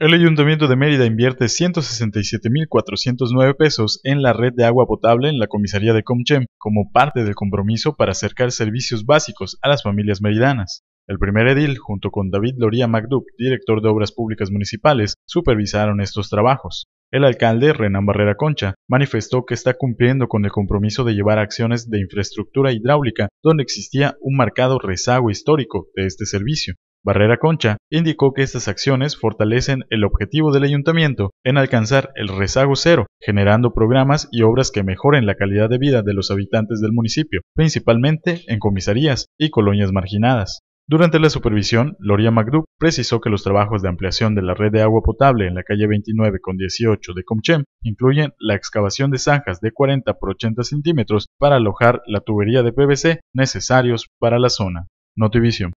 El Ayuntamiento de Mérida invierte 167.409 pesos en la red de agua potable en la comisaría de Comchem como parte del compromiso para acercar servicios básicos a las familias meridanas. El primer edil, junto con David Loría Macduck, director de Obras Públicas Municipales, supervisaron estos trabajos. El alcalde, Renan Barrera Concha, manifestó que está cumpliendo con el compromiso de llevar acciones de infraestructura hidráulica donde existía un marcado rezago histórico de este servicio. Barrera Concha indicó que estas acciones fortalecen el objetivo del ayuntamiento en alcanzar el rezago cero, generando programas y obras que mejoren la calidad de vida de los habitantes del municipio, principalmente en comisarías y colonias marginadas. Durante la supervisión, Loria McDuck precisó que los trabajos de ampliación de la red de agua potable en la calle 29 con 18 de Comchem incluyen la excavación de zanjas de 40 por 80 centímetros para alojar la tubería de PVC necesarios para la zona. Notivision.